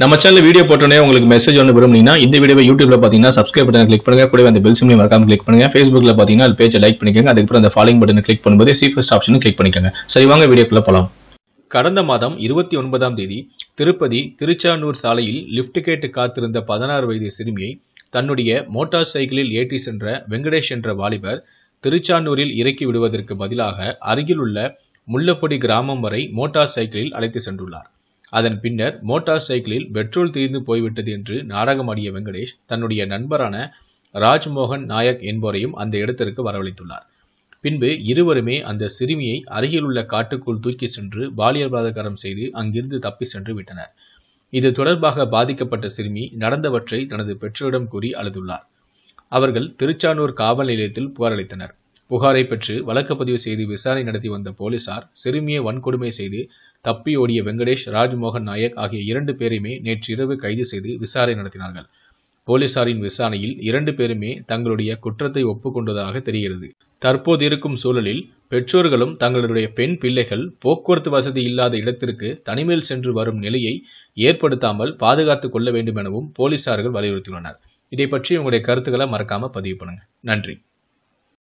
நம்ம channel video போட்டோன்னே உங்களுக்கு மெசேஜ் ஒன்று விரும்புனீங்கன்னா இந்த வீடியோ யூடியூப்ல பார்த்தீங்கன்னா சப்ஸ்கிரைப் பட்டன் கிளிக் பண்ணுங்க கூட அந்த பெல் சிம்லையும் மறக்காம கிளிக் பண்ணுங்க ஃபேஸ்புக்ல பார்த்தீங்கன்னா அது பேஜை லைக் பண்ணிக்கோங்க அதுக்கப்புறம் அந்த ஃபாலோ பட்டனை கிளிக் பண்ணும்போது சீஃபஸ்ட் ஆப்ஷனும் கிளிக் பண்ணிக்கோங்க சரி வாங்க வீடியோக்குள்ள போகலாம் கடந்த மாதம் இருபத்தி ஒன்பதாம் தேதி திருப்பதி திருச்சானூர் சாலையில் லிப்ட் கேட்டு காத்திருந்த பதினாறு வயது சிறுமியை தன்னுடைய மோட்டார் சைக்கிளில் ஏற்றி சென்ற வெங்கடேஷ் என்ற வாலிபர் திருச்சானூரில் இறக்கி விடுவதற்கு பதிலாக அருகிலுள்ள முள்ளப்பொடி கிராமம் வரை மோட்டார் சைக்கிளில் அழைத்து சென்றுள்ளார் அதன் பின்னர் மோட்டார் சைக்கிளில் பெட்ரோல் தீர்ந்து போய்விட்டது என்று நாடகமாடிய வெங்கடேஷ் தன்னுடைய நண்பரான ராஜ்மோகன் நாயக் என்பவரையும் அந்த இடத்திற்கு வரவழைத்துள்ளார் பின்பு இருவருமே அந்த சிறுமியை அருகிலுள்ள காட்டுக்குள் தூக்கி சென்று பாலியல் பலாத்காரம் செய்து அங்கிருந்து தப்பி சென்று விட்டனர் இது தொடர்பாக பாதிக்கப்பட்ட சிறுமி நடந்தவற்றை தனது பெற்றோரிடம் கூறி அழுதுள்ளார் அவர்கள் திருச்சானூர் காவல் நிலையத்தில் புகாரளித்தனர் புகாரை பெற்று வழக்கு பதிவு செய்து விசாரணை நடத்தி வந்த போலீசார் சிறுமியை வன்கொடுமை செய்து தப்பி ஓடிய வெங்கடேஷ் ராஜ்மோகன் நாயக் ஆகிய இரண்டு பேருமே நேற்றிரவு கைது செய்து விசாரணை நடத்தினார்கள் போலீசாரின் விசாரணையில் இரண்டு பேருமே தங்களுடைய குற்றத்தை ஒப்புக்கொண்டதாக தெரிகிறது தற்போது இருக்கும் சூழலில் பெற்றோர்களும் தங்களுடைய பெண் பிள்ளைகள் போக்குவரத்து வசதி இல்லாத இடத்திற்கு தனிமையில் சென்று வரும் நிலையை ஏற்படுத்தாமல் பாதுகாத்துக் கொள்ள வேண்டும் எனவும் போலீசார்கள் வலியுறுத்தியுள்ளனர் இதை பற்றி உங்களுடைய கருத்துக்களை மறக்காம பதிவு பண்ணுங்க நன்றி